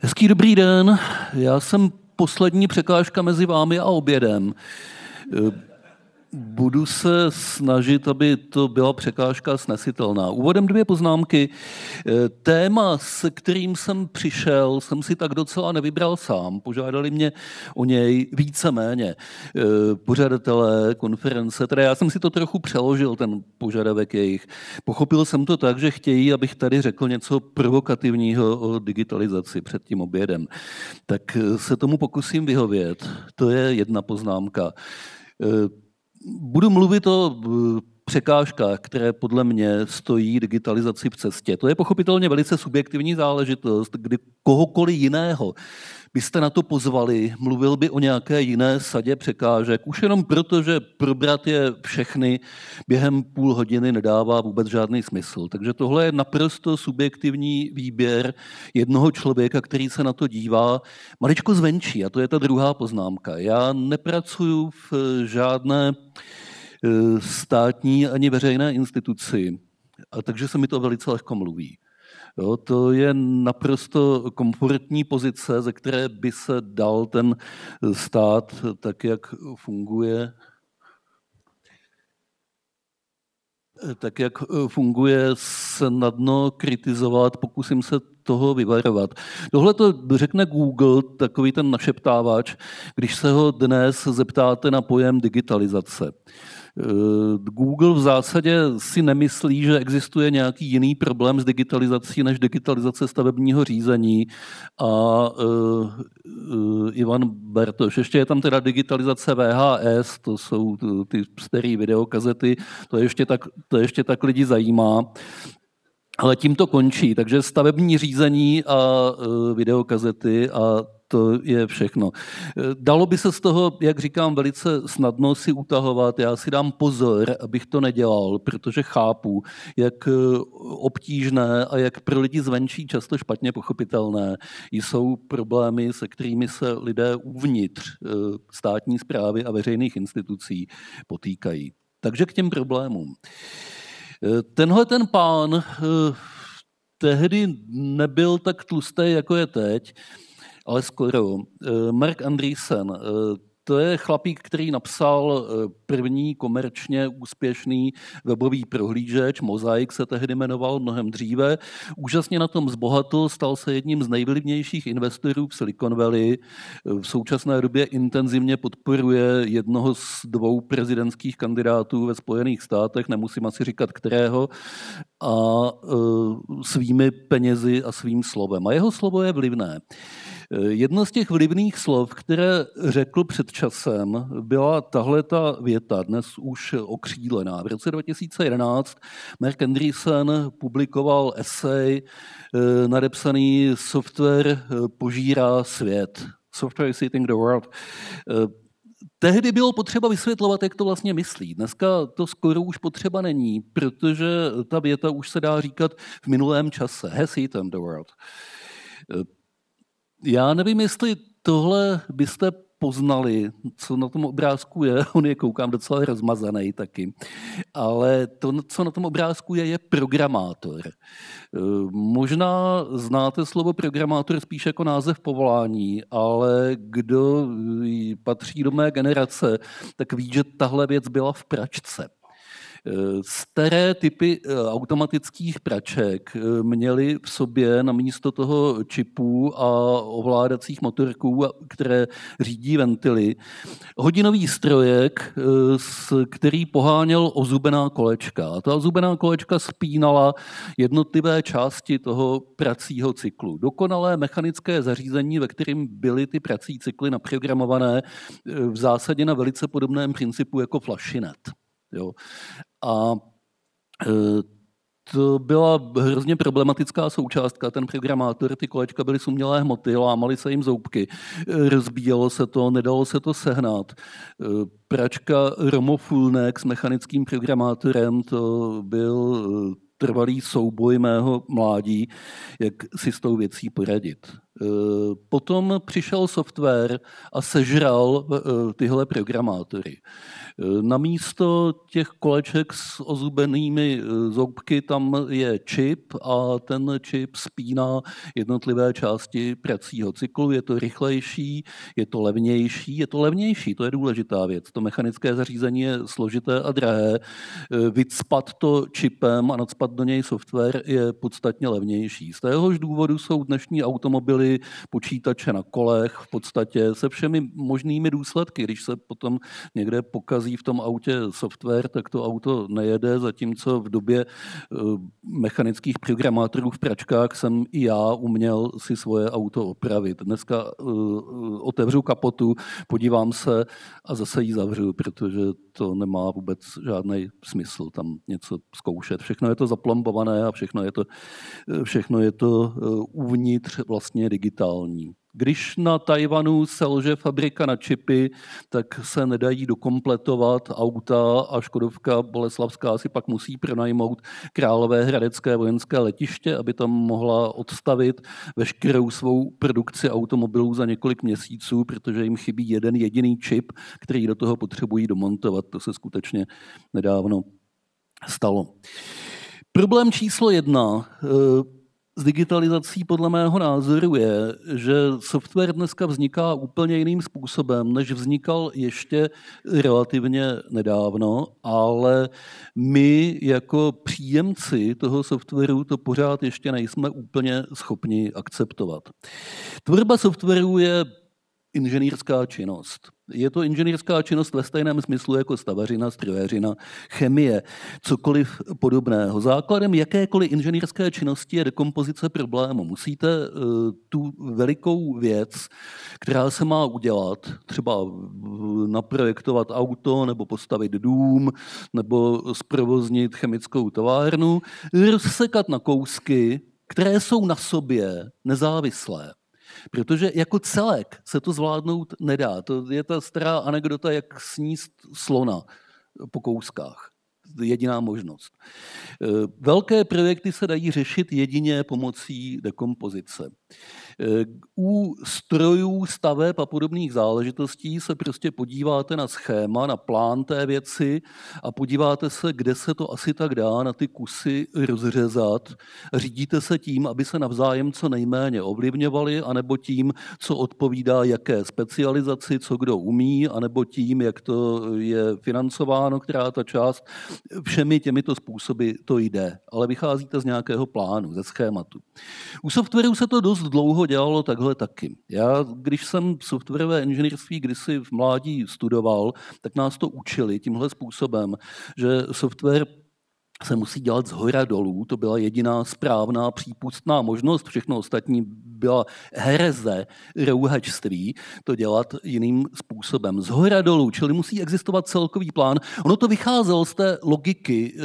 Hezký dobrý den, já jsem poslední překážka mezi vámi a obědem. Budu se snažit, aby to byla překážka snesitelná. Úvodem dvě poznámky. Eh, téma, se kterým jsem přišel, jsem si tak docela nevybral sám. Požádali mě o něj víceméně eh, pořadatelé konference. Teda já jsem si to trochu přeložil, ten požadavek jejich. Pochopil jsem to tak, že chtějí, abych tady řekl něco provokativního o digitalizaci před tím obědem. Tak eh, se tomu pokusím vyhovět. To je jedna poznámka budu mluvit o eh, překážkách, které podle mě stojí digitalizaci v cestě. To je pochopitelně velice subjektivní záležitost, kdy kohokoliv jiného byste na to pozvali, mluvil by o nějaké jiné sadě překážek, už jenom proto, že probrat je všechny během půl hodiny nedává vůbec žádný smysl. Takže tohle je naprosto subjektivní výběr jednoho člověka, který se na to dívá maličko zvenčí a to je ta druhá poznámka. Já nepracuju v žádné E, státní ani veřejné instituci. A takže se mi to velice lehko mluví. Jo, to je naprosto komfortní pozice, ze které by se dal ten stát, tak jak funguje, tak jak funguje snadno kritizovat, pokusím se toho vyvarovat. Tohle to řekne Google, takový ten našeptávač, když se ho dnes zeptáte na pojem digitalizace. Eh, Google v zásadě si nemyslí, že existuje nějaký jiný problém s digitalizací než digitalizace stavebního řízení. A eh, eh, Ivan Bertoš, ještě je tam teda digitalizace VHS, to jsou ty staré videokazety, to ještě tak, to ještě tak lidi zajímá. Ale tím to končí, takže stavební řízení a videokazety a to je všechno. E, dalo by se z toho, jak říkám, velice snadno si utahovat. Já si dám pozor, abych to nedělal, protože chápu, jak e, obtížné a jak pro lidi zvenčí často špatně pochopitelné jsou problémy, se kterými se lidé uvnitř e, státní zprávy a veřejných institucí potýkají. Takže k těm problémům. Tenhle ten pán tehdy nebyl tak tlustý, jako je teď ale skoro. Eh, Mark Andreessen, eh, to je chlapík, který napsal eh, první komerčně úspěšný webový prohlížeč, Mozaik se tehdy jmenoval mnohem dříve. Úžasně na tom zbohatl, stal se jedním z nejvlivnějších investorů v Silicon Valley. V současné době intenzivně podporuje jednoho z dvou prezidentských kandidátů ve Spojených státech, nemusím asi říkat kterého, a svými penězi a svým slovem. A jeho slovo je vlivné. Eh, jedno z těch vlivných slov, které řekl před časem, byla tahle ta věta, dnes už okřídlená. V roce 2011 Mark Andreessen publikoval esej eh, nadepsaný Software eh, požírá svět. Software is eating the world. Tehdy bylo potřeba vysvětlovat, jak to vlastně myslí. Dneska to skoro už potřeba není, protože ta věta už se dá říkat v minulém čase. Has eaten the world. Já nevím, jestli tohle byste poznali, co na tom obrázku je, on je, koukám, docela rozmazaný taky, ale to, co na tom obrázku je, je programátor. E, možná znáte slovo programátor spíš jako název povolání, ale kdo patří do mé generace, tak ví, že tahle věc byla v pračce. Staré typy eh, automatických praček eh, měly v sobě na místo toho čipů a ovládacích motorků, které řídí ventily, hodinový strojek, eh, který poháněl ozubená kolečka. A ta ozubená kolečka spínala jednotlivé části toho pracího cyklu. Dokonalé mechanické zařízení, ve kterém byly ty prací cykly naprogramované, v zásadě na velice podobném principu jako flašinet. Jo. A e, to byla hrozně problematická součástka. Ten programátor, ty kolečka byly sumělé hmoty, lámaly se jim zoubky, e, rozbíjelo se to, nedalo se to sehnat. E, pračka Fulnek s mechanickým programátorem, to byl trvalý souboj mého mládí, jak si s tou věcí poradit. Eh, potom přišel software a sežral eh, tyhle programátory. Eh, namísto těch koleček s ozubenými zoubky tam je čip a ten čip spíná jednotlivé části pracího cyklu. Je to rychlejší, je to levnější, je to levnější, to je důležitá věc. To mechanické zařízení je složité a drahé. Vycpat to čipem a nadspat do něj software je podstatně levnější. Z téhož důvodu jsou dnešní automobily počítače na kolech, v podstatě se všemi možnými důsledky. Když se potom někde pokazí v tom autě software, tak to auto nejede, zatímco v době eh, mechanických programátorů v pračkách jsem i já uměl si svoje auto opravit. Dneska eh, otevřu kapotu, podívám se a zase ji zavřu, protože to nemá vůbec žádný smysl tam něco zkoušet. Všechno je to zaplombované a všechno je to, eh, všechno je to uvnitř vlastně digitální. Když na Tajvanu lže fabrika na čipy, tak se nedají dokompletovat auta a Škodovka Boleslavská si pak musí pronajmout Králové hradecké vojenské letiště, aby tam mohla odstavit veškerou svou produkci automobilů za několik měsíců, protože jim chybí jeden jediný čip, který do toho potřebují domontovat. To se skutečně nedávno stalo. Problém číslo jedna eh, s digitalizací podle mého názoru je, že software dneska vzniká úplně jiným způsobem, než vznikal ještě relativně nedávno, ale my jako příjemci toho softwaru to pořád ještě nejsme úplně schopni akceptovat. Tvorba softwaru je inženýrská činnost. Je to inženýrská činnost ve stejném smyslu jako stavařina, strojeřina, chemie, cokoliv podobného. Základem jakékoliv inženýrské činnosti je dekompozice problému. Musíte eh, tu velikou věc, která se má udělat, třeba naprojektovat auto, nebo postavit dům, nebo zprovoznit chemickou továrnu, rozsekat na kousky, které jsou na sobě nezávislé. Protože jako celek se to zvládnout nedá. To je ta stará anekdota, jak sníst slona po kouskách. Jediná možnost. E, velké projekty se dají řešit jedině pomocí dekompozice. Eh, u strojů, staveb a podobných záležitostí se prostě podíváte na schéma, na plán té věci a podíváte se, kde se to asi tak dá na ty kusy rozřezat. Řídíte se tím, aby se navzájem co nejméně ovlivňovali, anebo tím, co odpovídá jaké specializaci, co kdo umí, anebo tím, jak to je financováno, která ta část. Všemi těmito způsoby to jde, ale vycházíte z nějakého plánu, ze schématu. U softwaru se to dost dlouho dělalo takhle taky. Já, když jsem softwarové inženýrství kdysi v mládí studoval, tak nás to učili tímhle způsobem, že software se musí dělat z hora dolů. To byla jediná správná přípustná možnost. Všechno ostatní byla hereze, rouhačství, to dělat jiným způsobem. Z hora dolů, čili musí existovat celkový plán. Ono to vycházelo z té logiky eh,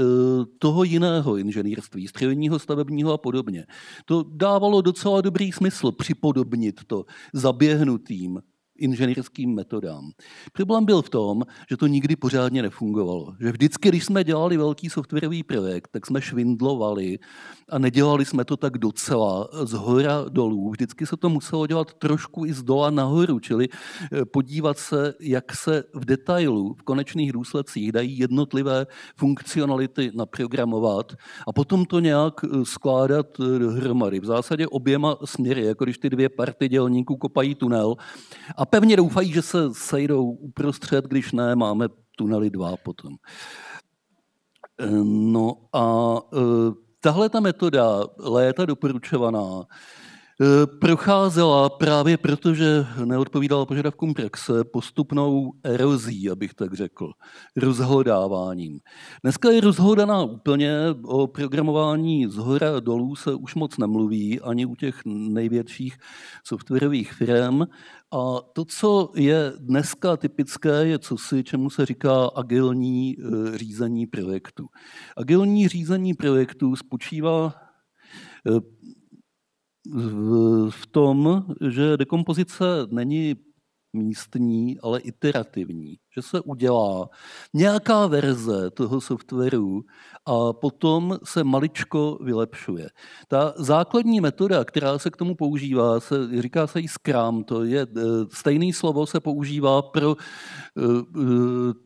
toho jiného inženýrství, střelního, stavebního a podobně. To dávalo docela dobrý smysl připodobnit to zaběhnutým inženýrským metodám. Problém byl v tom, že to nikdy pořádně nefungovalo. Že vždycky, když jsme dělali velký softwarový projekt, tak jsme švindlovali a nedělali jsme to tak docela z hora dolů. Vždycky se to muselo dělat trošku i z dola nahoru, čili eh, podívat se, jak se v detailu, v konečných důsledcích dají jednotlivé funkcionality naprogramovat a potom to nějak eh, skládat eh, dohromady. V zásadě oběma směry, jako když ty dvě party dělníků kopají tunel a a pevně doufají, že se sejdou uprostřed, když ne, máme tunely dva potom. Eh, no a eh, tahle ta metoda léta doporučovaná Eh, procházela právě proto, že neodpovídala požadavkům praxe postupnou erozí, abych tak řekl, rozhodáváním. Dneska je rozhodaná úplně, o programování z hora dolů se už moc nemluví, ani u těch největších softwarových firm. A to, co je dneska typické, je cosi, čemu se říká agilní eh, řízení projektu. Agilní řízení projektu spočívá eh, v tom, že dekompozice není místní, ale iterativní. Že se udělá nějaká verze toho softwaru a potom se maličko vylepšuje. Ta základní metoda, která se k tomu používá, se, říká se jí Scrum, to je eh, stejné slovo se používá pro eh, eh,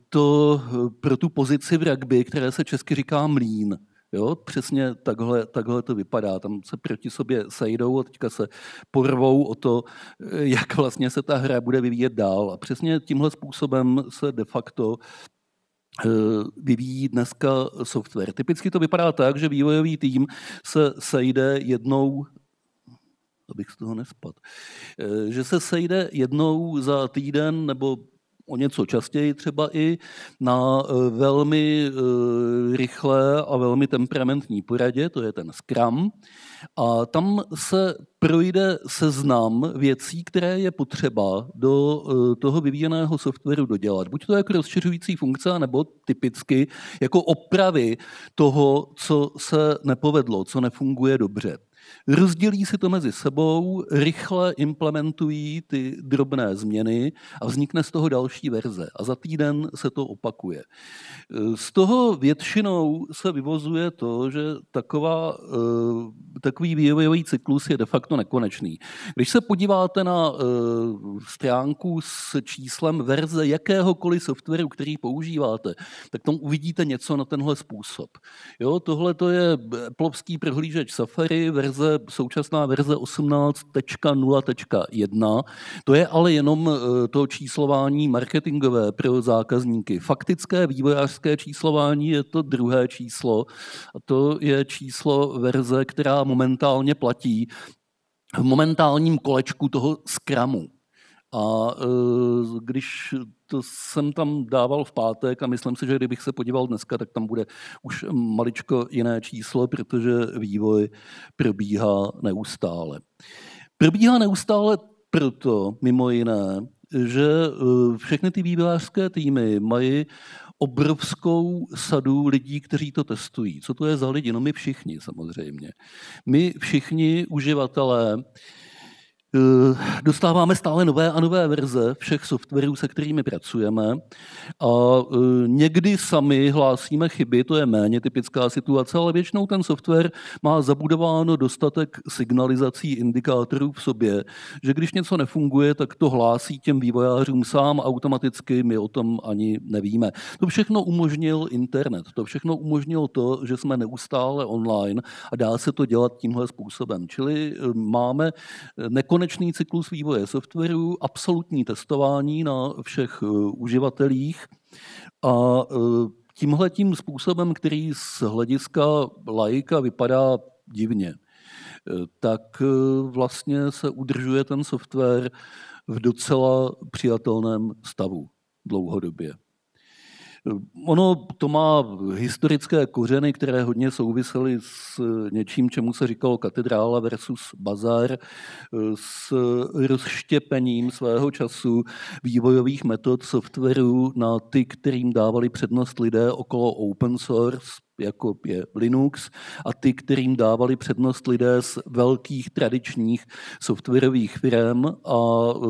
to, pro tu pozici v rugby, které se česky říká mlín. Jo, přesně takhle, takhle to vypadá. Tam se proti sobě sejdou a teďka se porvou o to, eh, jak vlastně se ta hra bude vyvíjet dál. A přesně tímhle způsobem se de facto eh, vyvíjí dneska software. Typicky to vypadá tak, že vývojový tým se sejde jednou abych z toho nespad, eh, že se sejde jednou za týden nebo o něco častěji třeba i na eh, velmi eh, rychlé a velmi temperamentní poradě, to je ten Scrum. A tam se projde seznam věcí, které je potřeba do eh, toho vyvíjeného softwaru dodělat. Buď to jako rozšiřující funkce, nebo typicky jako opravy toho, co se nepovedlo, co nefunguje dobře. Rozdělí si to mezi sebou, rychle implementují ty drobné změny a vznikne z toho další verze. A za týden se to opakuje. Z toho většinou se vyvozuje to, že taková, eh, takový vývojový cyklus je de facto nekonečný. Když se podíváte na eh, stránku s číslem verze jakéhokoliv softwaru, který používáte, tak tam uvidíte něco na tenhle způsob. Jo, tohle to je eh, plovský prohlížeč Safari verze verze, současná verze 18.0.1. To je ale jenom eh, to číslování marketingové pro zákazníky. Faktické vývojářské číslování je to druhé číslo. A to je číslo verze, která momentálně platí v momentálním kolečku toho skramu. A eh, když to jsem tam dával v pátek a myslím si, že kdybych se podíval dneska, tak tam bude už maličko jiné číslo, protože vývoj probíhá neustále. Probíhá neustále proto, mimo jiné, že eh, všechny ty vývojářské týmy mají obrovskou sadu lidí, kteří to testují. Co to je za lidi? No my všichni samozřejmě. My všichni uživatelé Eh, dostáváme stále nové a nové verze všech softwarů, se kterými pracujeme a eh, někdy sami hlásíme chyby, to je méně typická situace, ale většinou ten software má zabudováno dostatek signalizací indikátorů v sobě, že když něco nefunguje, tak to hlásí těm vývojářům sám automaticky, my o tom ani nevíme. To všechno umožnil internet, to všechno umožnilo to, že jsme neustále online a dá se to dělat tímhle způsobem. Čili eh, máme nekonečné nekonečný cyklus vývoje softwaru, absolutní testování na všech eh, uživatelích a eh, tímhle tím způsobem, který z hlediska laika vypadá divně, eh, tak vlastně se udržuje ten software v docela přijatelném stavu dlouhodobě. Ono to má historické kořeny, které hodně souvisely s něčím, čemu se říkalo katedrála versus bazar, s rozštěpením svého času vývojových metod softwaru na ty, kterým dávali přednost lidé okolo open source, jako je Linux, a ty, kterým dávali přednost lidé z velkých tradičních softwarových firm a e,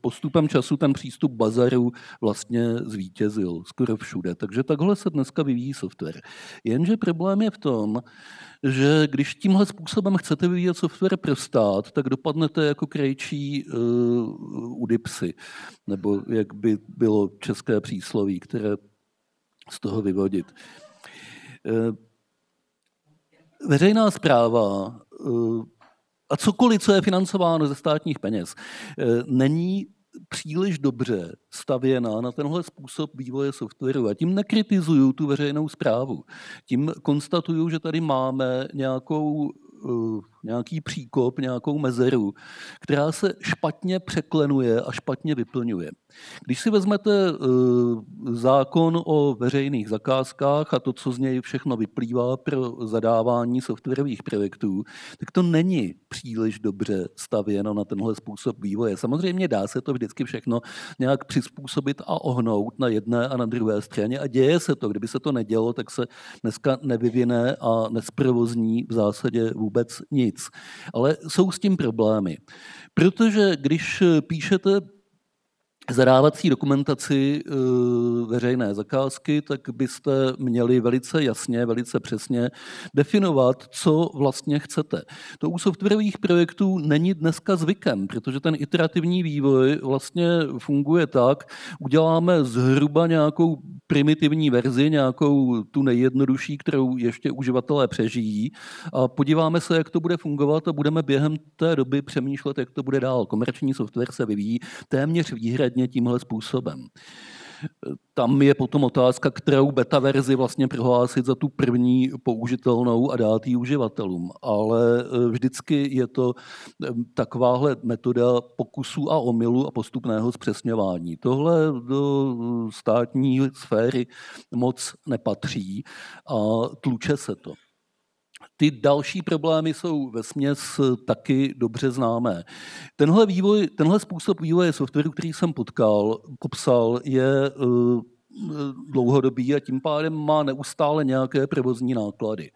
postupem času ten přístup bazaru vlastně zvítězil skoro všude. Takže takhle se dneska vyvíjí software. Jenže problém je v tom, že když tímhle způsobem chcete vyvíjet software pro stát, tak dopadnete jako krejčí uh, u dipsy, nebo jak by bylo české přísloví, které z toho vyvodit. Eh, veřejná zpráva eh, a cokoliv, co je financováno ze státních peněz, eh, není příliš dobře stavěná na tenhle způsob vývoje softwaru. A tím nekritizuju tu veřejnou zprávu. Tím konstatuju, že tady máme nějakou Eh, nějaký příkop, nějakou mezeru, která se špatně překlenuje a špatně vyplňuje. Když si vezmete eh, zákon o veřejných zakázkách a to, co z něj všechno vyplývá pro zadávání softwarových projektů, tak to není příliš dobře stavěno na tenhle způsob vývoje. Samozřejmě dá se to vždycky všechno nějak přizpůsobit a ohnout na jedné a na druhé straně a děje se to. Kdyby se to nedělo, tak se dneska nevyvine a nesprovozní v zásadě vůbec vůbec nic. Ale jsou s tím problémy. Protože když píšete zadávací dokumentaci eh, veřejné zakázky, tak byste měli velice jasně, velice přesně definovat, co vlastně chcete. To u softwarových projektů není dneska zvykem, protože ten iterativní vývoj vlastně funguje tak, uděláme zhruba nějakou primitivní verzi, nějakou tu nejjednodušší, kterou ještě uživatelé přežijí a podíváme se, jak to bude fungovat a budeme během té doby přemýšlet, jak to bude dál. Komerční software se vyvíjí téměř výhradně konkrétně tímhle způsobem. Tam je potom otázka, kterou beta verzi vlastně prohlásit za tu první použitelnou a dát ji uživatelům. Ale e, vždycky je to e, takováhle metoda pokusů a omylu a postupného zpřesňování. Tohle do státní sféry moc nepatří a tluče se to. Ty další problémy jsou ve směs eh, taky dobře známé. Tenhle, vývoj, tenhle způsob vývoje softwaru, který jsem potkal, popsal, je eh, dlouhodobý a tím pádem má neustále nějaké provozní náklady.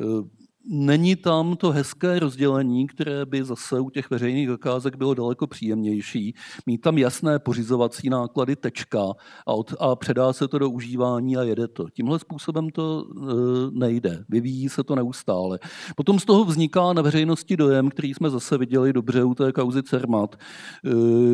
Eh, není tam to hezké rozdělení, které by zase u těch veřejných zakázek bylo daleko příjemnější. Mít tam jasné pořizovací náklady, tečka a, od, a předá se to do užívání a jede to. Tímhle způsobem to e, nejde. Vyvíjí se to neustále. Potom z toho vzniká na veřejnosti dojem, který jsme zase viděli dobře u té kauzy Cermat,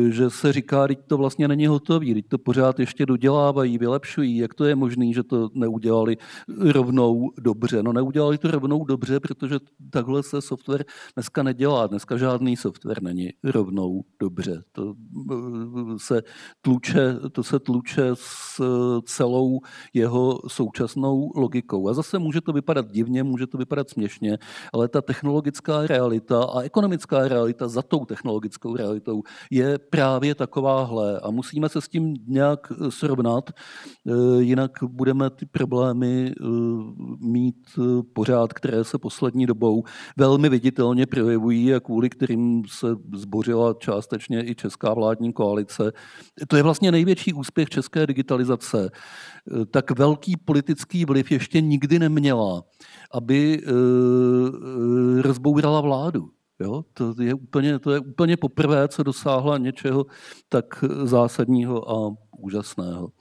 e, že se říká, teď to vlastně není hotový, teď to pořád ještě dodělávají, vylepšují, jak to je možné, že to neudělali rovnou dobře. No neudělali to rovnou dobře, protože takhle se software dneska nedělá. Dneska žádný software není rovnou dobře. To eh, se tluče, to se tluče s eh, celou jeho současnou logikou. A zase může to vypadat divně, může to vypadat směšně, ale ta technologická realita a ekonomická realita za tou technologickou realitou je právě takováhle. A musíme se s tím nějak eh, srovnat, jinak budeme ty problémy mít pořád, které se po poslední dobou velmi viditelně projevují a kvůli kterým se zbořila částečně i česká vládní koalice. To je vlastně největší úspěch české digitalizace. Tak velký politický vliv ještě nikdy neměla, aby eh, eh, rozbourala vládu. Jo? To, je úplně, to je úplně poprvé, co dosáhla něčeho tak zásadního a úžasného.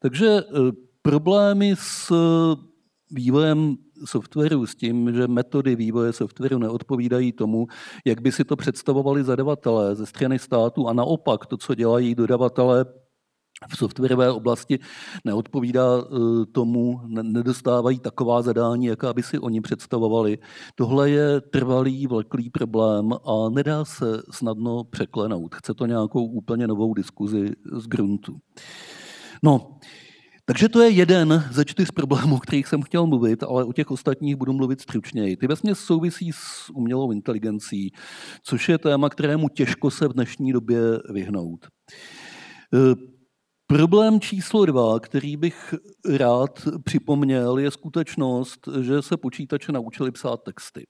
Takže eh, problémy s vývojem softwaru s tím, že metody vývoje softwaru neodpovídají tomu, jak by si to představovali zadavatelé ze strany státu a naopak to, co dělají dodavatelé v softwarové oblasti neodpovídá e, tomu, nedostávají taková zadání, jaká by si oni představovali. Tohle je trvalý, vleklý problém a nedá se snadno překlenout. Chce to nějakou úplně novou diskuzi z gruntu. No, takže to je jeden ze čtyř problémů, o kterých jsem chtěl mluvit, ale o těch ostatních budu mluvit stručněji. Ty vlastně souvisí s umělou inteligencí, což je téma, kterému těžko se v dnešní době vyhnout. E, problém číslo dva, který bych rád připomněl, je skutečnost, že se počítače naučili psát texty.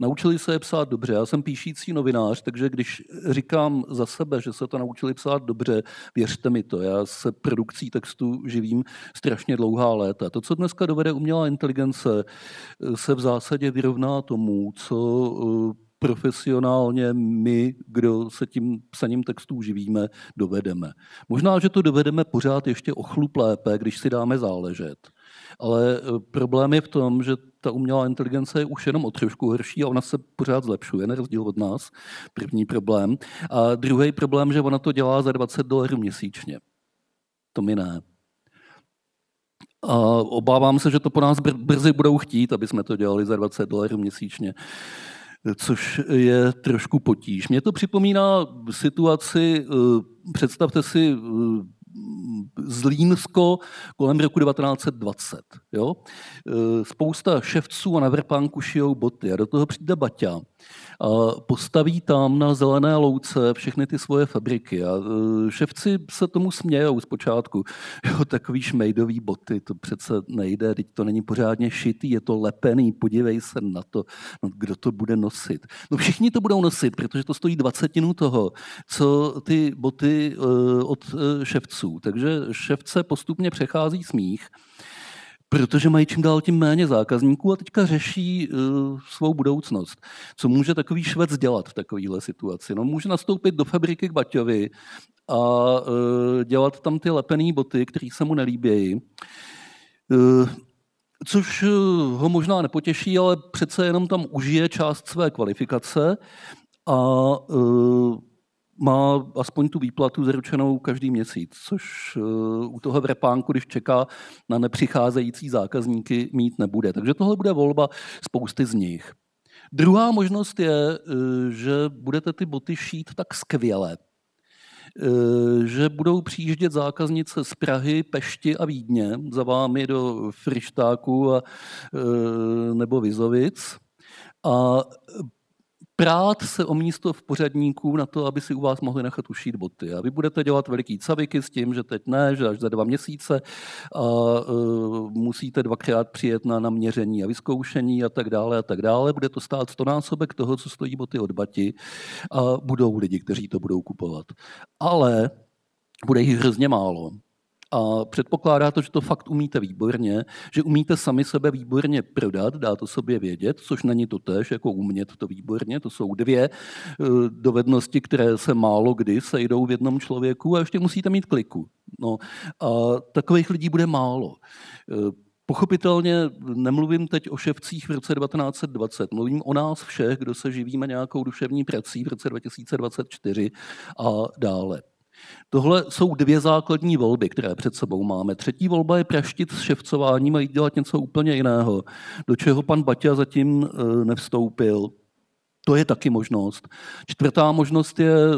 Naučili se je psát dobře. Já jsem píšící novinář, takže když říkám za sebe, že se to naučili psát dobře, věřte mi to. Já se produkcí textu živím strašně dlouhá léta. To, co dneska dovede umělá inteligence, se v zásadě vyrovná tomu, co eh, profesionálně my, kdo se tím psaním textů živíme, dovedeme. Možná, že to dovedeme pořád ještě o chlup lépe, když si dáme záležet. Ale eh, problém je v tom, že ta umělá inteligence je už jenom o trošku horší a ona se pořád zlepšuje, na rozdíl od nás. První problém. A druhý problém, že ona to dělá za 20 dolarů měsíčně. To mi ne. A obávám se, že to po nás br- brzy budou chtít, aby jsme to dělali za 20 dolarů měsíčně což je trošku potíž. Mě to připomíná situaci, eh, představte si eh, Zlínsko kolem roku 1920. Jo? E, spousta ševců a navrpánků šijou boty a do toho přijde Baťa, a postaví tam na zelené louce všechny ty svoje fabriky. A e, ševci se tomu smějou zpočátku. Jo, takový šmejdový boty, to přece nejde, teď to není pořádně šitý, je to lepený, podívej se na to, no, kdo to bude nosit. No všichni to budou nosit, protože to stojí dvacetinu toho, co ty boty e, od e, ševců. Takže ševce postupně přechází smích protože mají čím dál tím méně zákazníků a teďka řeší uh, svou budoucnost. Co může takový švec dělat v takovéhle situaci? No, může nastoupit do fabriky k Baťovi a uh, dělat tam ty lepené boty, které se mu nelíbějí. Uh, což ho možná nepotěší, ale přece jenom tam užije část své kvalifikace a uh, má aspoň tu výplatu zaručenou každý měsíc, což eh, u toho vrepánku, když čeká na nepřicházející zákazníky, mít nebude. Takže tohle bude volba spousty z nich. Druhá možnost je, eh, že budete ty boty šít tak skvěle, eh, že budou přijíždět zákaznice z Prahy, Pešti a Vídně za vámi do Frištáku a, nebo Vizovic. A prát se o místo v pořadníku na to, aby si u vás mohli nechat ušít boty. A vy budete dělat veliký caviky s tím, že teď ne, že až za dva měsíce a, uh, musíte dvakrát přijet na naměření a vyzkoušení a tak dále a tak dále. Bude to stát stonásobek toho, co stojí boty od bati a budou lidi, kteří to budou kupovat. Ale bude jich hrozně málo. A předpokládá to, že to fakt umíte výborně, že umíte sami sebe výborně prodat, dá to sobě vědět, což není to tež, jako umět to výborně. To jsou dvě eh, dovednosti, které se málo kdy sejdou v jednom člověku a ještě musíte mít kliku. No, a takových lidí bude málo. Eh, pochopitelně nemluvím teď o ševcích v roce 1920, mluvím o nás všech, kdo se živíme nějakou duševní prací v roce 2024 a dále. Tohle jsou dvě základní volby, které před sebou máme. Třetí volba je praštit s ševcováním a jít dělat něco úplně jiného, do čeho pan Baťa zatím eh, nevstoupil. To je taky možnost. Čtvrtá možnost je eh,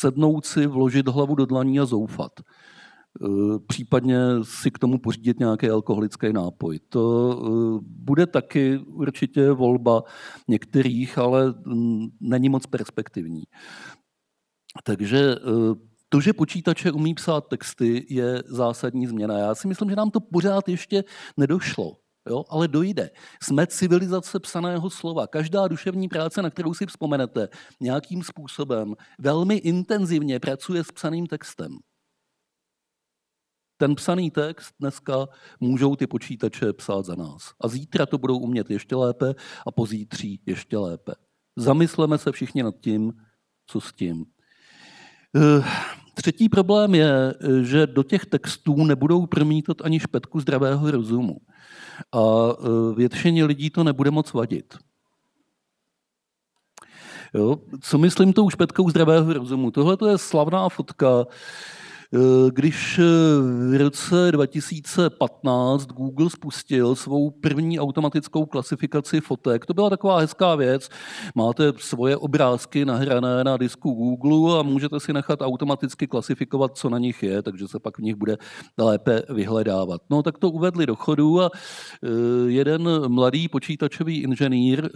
sednout si, vložit hlavu do dlaní a zoufat. Eh, případně si k tomu pořídit nějaký alkoholický nápoj. To bude taky určitě volba některých, ale mm, není moc perspektivní. Takže eh, to, že počítače umí psát texty, je zásadní změna. Já si myslím, že nám to pořád ještě nedošlo. Jo, ale dojde. Jsme civilizace psaného slova. Každá duševní práce, na kterou si vzpomenete, nějakým způsobem velmi intenzivně pracuje s psaným textem. Ten psaný text dneska můžou ty počítače psát za nás. A zítra to budou umět ještě lépe a pozítří ještě lépe. Zamysleme se všichni nad tím, co s tím. Eh, třetí problém je, eh, že do těch textů nebudou promítat ani špetku zdravého rozumu. A eh, většině lidí to nebude moc vadit. Jo? Co myslím tou špetkou zdravého rozumu? Tohle to je slavná fotka, Eh, když eh, v roce 2015 Google spustil svou první automatickou klasifikaci fotek, to byla taková hezká věc. Máte svoje obrázky nahrané na disku Google a můžete si nechat automaticky klasifikovat, co na nich je, takže se pak v nich bude lépe vyhledávat. No tak to uvedli do chodu a eh, jeden mladý počítačový inženýr,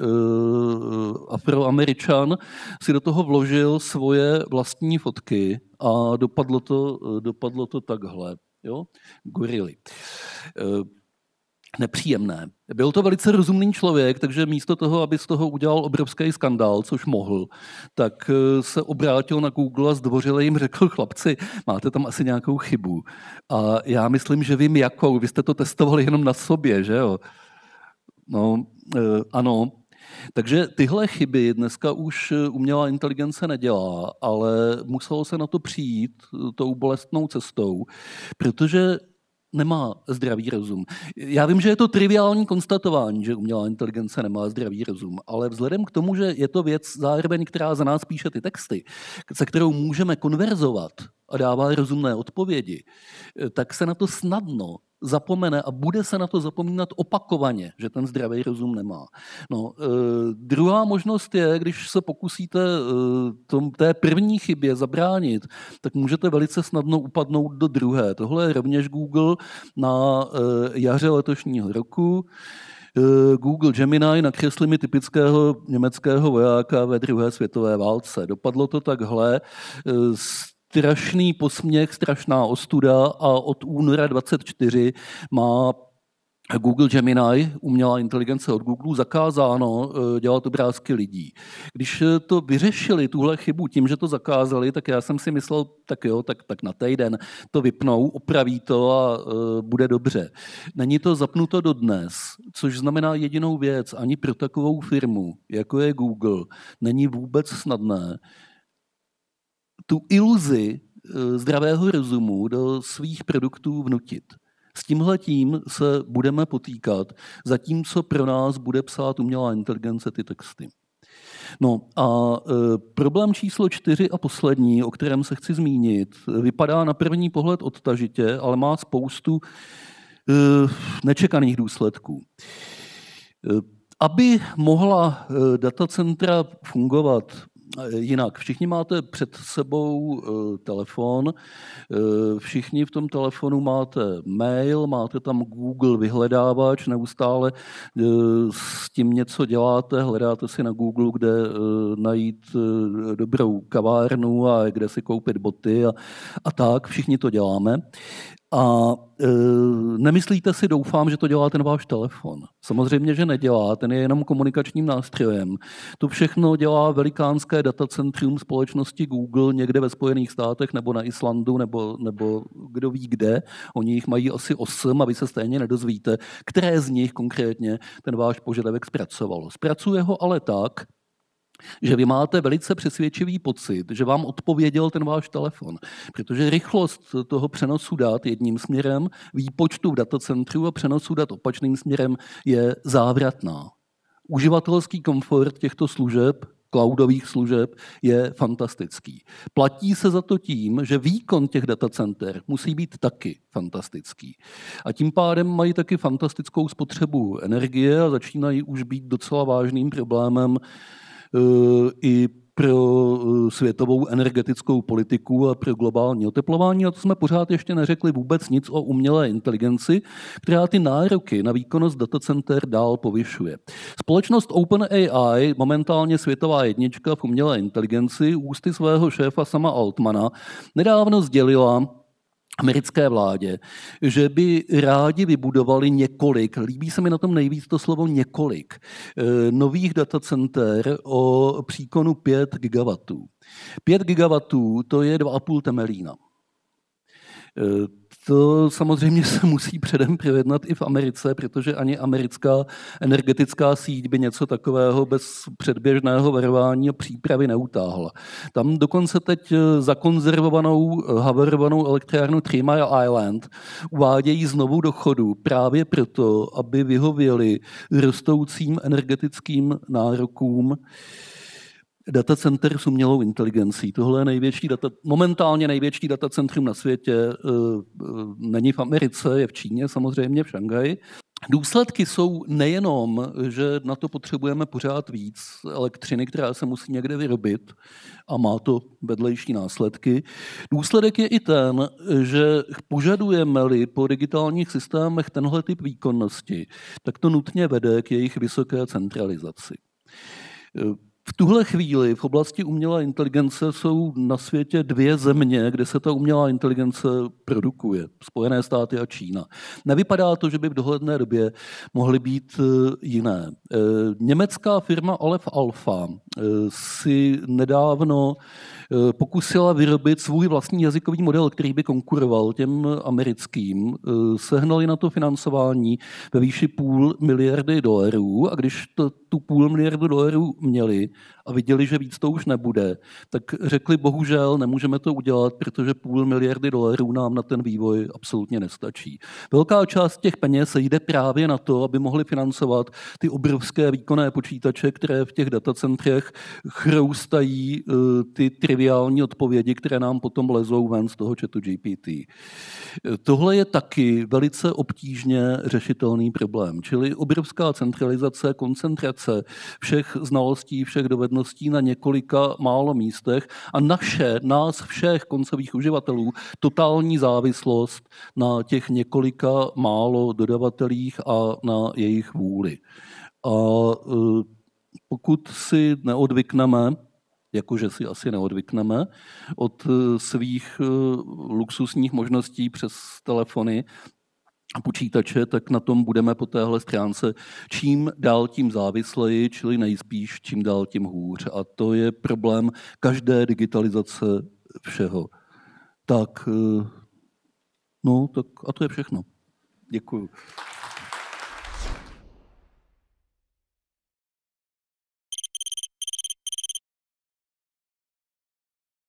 afroameričan, si do toho vložil svoje vlastní fotky a dopadlo to, dopadlo to takhle. Jo? Gorily. E, nepříjemné. Byl to velice rozumný člověk, takže místo toho, aby z toho udělal obrovský skandál, což mohl, tak e, se obrátil na Google a zdvořile jim řekl, chlapci, máte tam asi nějakou chybu. A já myslím, že vím jakou, vy jste to testovali jenom na sobě, že jo? No, e, ano, takže tyhle chyby dneska už eh, umělá inteligence nedělá, ale muselo se na to přijít eh, tou bolestnou cestou, protože nemá zdravý rozum. Já vím, že je to triviální konstatování, že umělá inteligence nemá zdravý rozum, ale vzhledem k tomu, že je to věc zároveň, která za nás píše ty texty, se kterou můžeme konverzovat a dává rozumné odpovědi, eh, tak se na to snadno zapomene a bude se na to zapomínat opakovaně, že ten zdravý rozum nemá. No, e, druhá možnost je, když se pokusíte e, tom, té první chybě zabránit, tak můžete velice snadno upadnout do druhé. Tohle je rovněž Google na e, jaře letošního roku. E, Google Gemini nakresli mi typického německého vojáka ve druhé světové válce. Dopadlo to takhle. E, strašný posměch, strašná ostuda a od února 24 má Google Gemini, umělá inteligence od Google, zakázáno eh, dělat obrázky lidí. Když eh, to vyřešili, tuhle chybu, tím, že to zakázali, tak já jsem si myslel, tak jo, tak, tak na týden to vypnou, opraví to a uh, bude dobře. Není to zapnuto do dnes, což znamená jedinou věc, ani pro takovou firmu, jako je Google, není vůbec snadné tu iluzi eh, zdravého rozumu do svých produktů vnutit. S tímhle tím se budeme potýkat, zatímco pro nás bude psát umělá inteligence ty texty. No a e, problém číslo čtyři a poslední, o kterém se chci zmínit, vypadá na první pohled odtažitě, ale má spoustu e, nečekaných důsledků. E, aby mohla datacentra fungovat, Eh, jinak, všichni máte před sebou eh, telefon, eh, všichni v tom telefonu máte mail, máte tam Google vyhledávač, neustále s tím něco děláte, hledáte si na Google, kde najít dobrou kavárnu a kde si koupit boty a, a tak, všichni to děláme. A e, nemyslíte si, doufám, že to dělá ten váš telefon. Samozřejmě, že nedělá, ten je jenom komunikačním nástrojem. To všechno dělá velikánské datacentrum společnosti Google někde ve Spojených státech nebo na Islandu nebo, nebo kdo ví kde. Oni jich mají asi osm a vy se stejně nedozvíte, které z nich konkrétně ten váš požadavek zpracovalo. Zpracuje ho ale tak, že vy máte velice přesvědčivý pocit, že vám odpověděl ten váš telefon. Protože rychlost toho přenosu dat jedním směrem, výpočtu v datacentru a přenosu dat opačným směrem je závratná. Uživatelský komfort těchto služeb cloudových služeb je fantastický. Platí se za to tím, že výkon těch datacenter musí být taky fantastický. A tím pádem mají taky fantastickou spotřebu energie a začínají už být docela vážným problémem Eh, i pro eh, světovou energetickou politiku a pro globální oteplování. A to jsme pořád ještě neřekli vůbec nic o umělé inteligenci, která ty nároky na výkonnost datacenter dál povyšuje. Společnost OpenAI, momentálně světová jednička v umělé inteligenci, ústy svého šéfa sama Altmana, nedávno sdělila, americké vládě, že by rádi vybudovali několik, líbí se mi na tom nejvíc to slovo několik, eh, nových datacenter o příkonu 5 gigawatů. 5 gigawatů to je 2,5 temelína eh, to samozřejmě se musí předem projednat i v Americe, protože ani americká energetická síť by něco takového bez předběžného varování a přípravy neutáhla. Tam dokonce teď eh, zakonzervovanou, eh, havarovanou elektrárnu Three Mile Island uvádějí znovu do chodu právě proto, aby vyhověli rostoucím energetickým nárokům datacenter s umělou inteligencí. Tohle je největší data, momentálně největší datacentrum na světě. Eh, eh, není v Americe, je v Číně samozřejmě, v Šanghaji. Důsledky jsou nejenom, že na to potřebujeme pořád víc elektřiny, která se musí někde vyrobit a má to vedlejší následky. Důsledek je i ten, že požadujeme-li po digitálních systémech tenhle typ výkonnosti, tak to nutně vede k jejich vysoké centralizaci. Eh, tuhle chvíli v oblasti umělé inteligence jsou na světě dvě země, kde se ta umělá inteligence produkuje. Spojené státy a Čína. Nevypadá to, že by v dohledné době mohly být e, jiné. E, německá firma Aleph Alpha e, si nedávno Eh, pokusila vyrobit svůj vlastní jazykový model, který by konkuroval těm americkým. Eh, sehnali na to financování ve výši půl miliardy dolarů a když to, tu půl miliardu dolarů měli a viděli, že víc to už nebude, tak řekli, bohužel nemůžeme to udělat, protože půl miliardy dolarů nám na ten vývoj absolutně nestačí. Velká část těch peněz se jde právě na to, aby mohli financovat ty obrovské výkonné počítače, které v těch datacentrech chroustají eh, ty triviální odpovědi, které nám potom lezou ven z toho chatu GPT. Eh, tohle je taky velice obtížně řešitelný problém, čili obrovská centralizace, koncentrace všech znalostí, všech dovedností odpovědností na několika málo místech a naše, nás všech koncových uživatelů, totální závislost na těch několika málo dodavatelích a na jejich vůli. A e, pokud si neodvykneme, jakože si asi neodvykneme, od e, svých e, luxusních možností přes telefony počítače, tak na tom budeme po téhle stránce čím dál tím závisleji, čili nejspíš čím dál tím hůř. A to je problém každé digitalizace všeho. Tak, eh, no, tak a to je všechno. Děkuju.